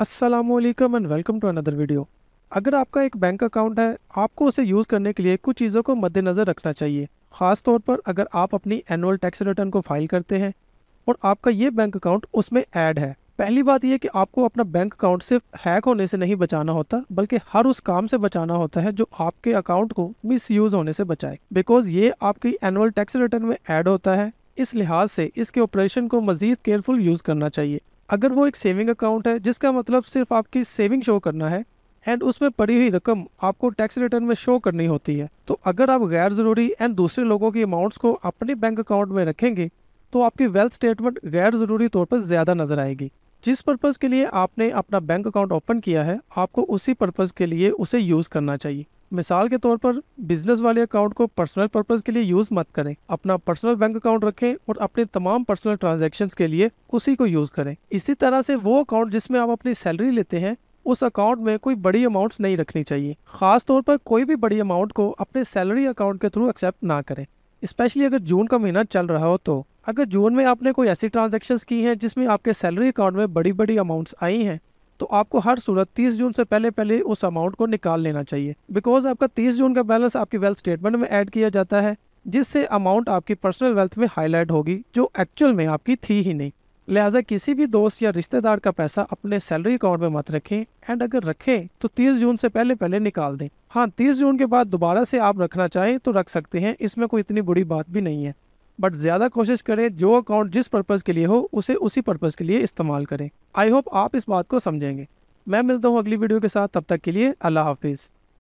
अस्सलाम वालेकुम and welcome to another video अगर आपका एक बैंक अकाउंट है आपको उसे यूज़ करने के लिए कुछ चीज़ों को मद्देनज़र रखना चाहिए ख़ास तौर पर अगर आप अपनी एनुअल टैक्स रिटर्न को फाइल करते हैं और आपका ये बैंक अकाउंट उसमें ऐड है पहली बात यह कि आपको अपना बैंक अकाउंट सिर्फ हैक होने से नहीं बचाना होता बल्कि हर उस काम से बचाना होता है जो आपके अकाउंट को यूज होने से बचाए बिकॉज ये आपकी एनुअल टैक्स रिटर्न में ऐड होता है इस लिहाज से इसके ऑपरेशन को मजीद केयरफुल यूज़ करना चाहिए अगर वो एक सेविंग अकाउंट है जिसका मतलब सिर्फ आपकी सेविंग शो करना है एंड उसमें पड़ी हुई रकम आपको टैक्स रिटर्न में शो करनी होती है तो अगर आप गैर ज़रूरी एंड दूसरे लोगों की अमाउंट्स को अपने बैंक अकाउंट में रखेंगे तो आपकी वेल्थ स्टेटमेंट गैर ज़रूरी तौर पर ज़्यादा नज़र आएगी जिस पर्पज़ के लिए आपने अपना बैंक अकाउंट ओपन किया है आपको उसी पर्पज़ के लिए उसे यूज़ करना चाहिए मिसाल के तौर पर बिजनेस वाले अकाउंट को पर्सनल पर्पज के लिए यूज़ मत करें अपना पर्सनल बैंक अकाउंट रखें और अपने तमाम पर्सनल ट्रांजेक्शन के लिए उसी को यूज़ करें इसी तरह से वो अकाउंट जिसमें आप अपनी सैलरी लेते हैं उस अकाउंट में कोई बड़ी अमाउंट नहीं रखनी चाहिए खास तौर पर कोई भी बड़ी अमाउंट को अपने सैलरी अकाउंट के थ्रू एक्सेप्ट ना करें स्पेशली अगर जून का महीना चल रहा हो तो अगर जून में आपने कोई ऐसी ट्रांजेक्शन की हैं जिसमें आपके सैलरी अकाउंट में बड़ी बड़ी अमाउंट्स आई हैं तो आपको हर सूरत 30 जून से पहले पहले उस अमाउंट को निकाल लेना चाहिए बिकॉज आपका 30 जून का बैलेंस आपकी वेल्थ स्टेटमेंट में ऐड किया जाता है जिससे अमाउंट आपकी पर्सनल वेल्थ में हाईलाइट होगी जो एक्चुअल में आपकी थी ही नहीं लिहाजा किसी भी दोस्त या रिश्तेदार का पैसा अपने सैलरी अकाउंट में मत रखें एंड अगर रखें तो 30 जून से पहले पहले निकाल दें हाँ 30 जून के बाद दोबारा से आप रखना चाहें तो रख सकते हैं इसमें कोई इतनी बुरी बात भी नहीं है बट ज़्यादा कोशिश करें जो अकाउंट जिस पर्पज़ के लिए हो उसे उसी पर्पज़ के लिए इस्तेमाल करें आई होप आप इस बात को समझेंगे मैं मिलता हूँ अगली वीडियो के साथ तब तक के लिए अल्लाह हाफिज़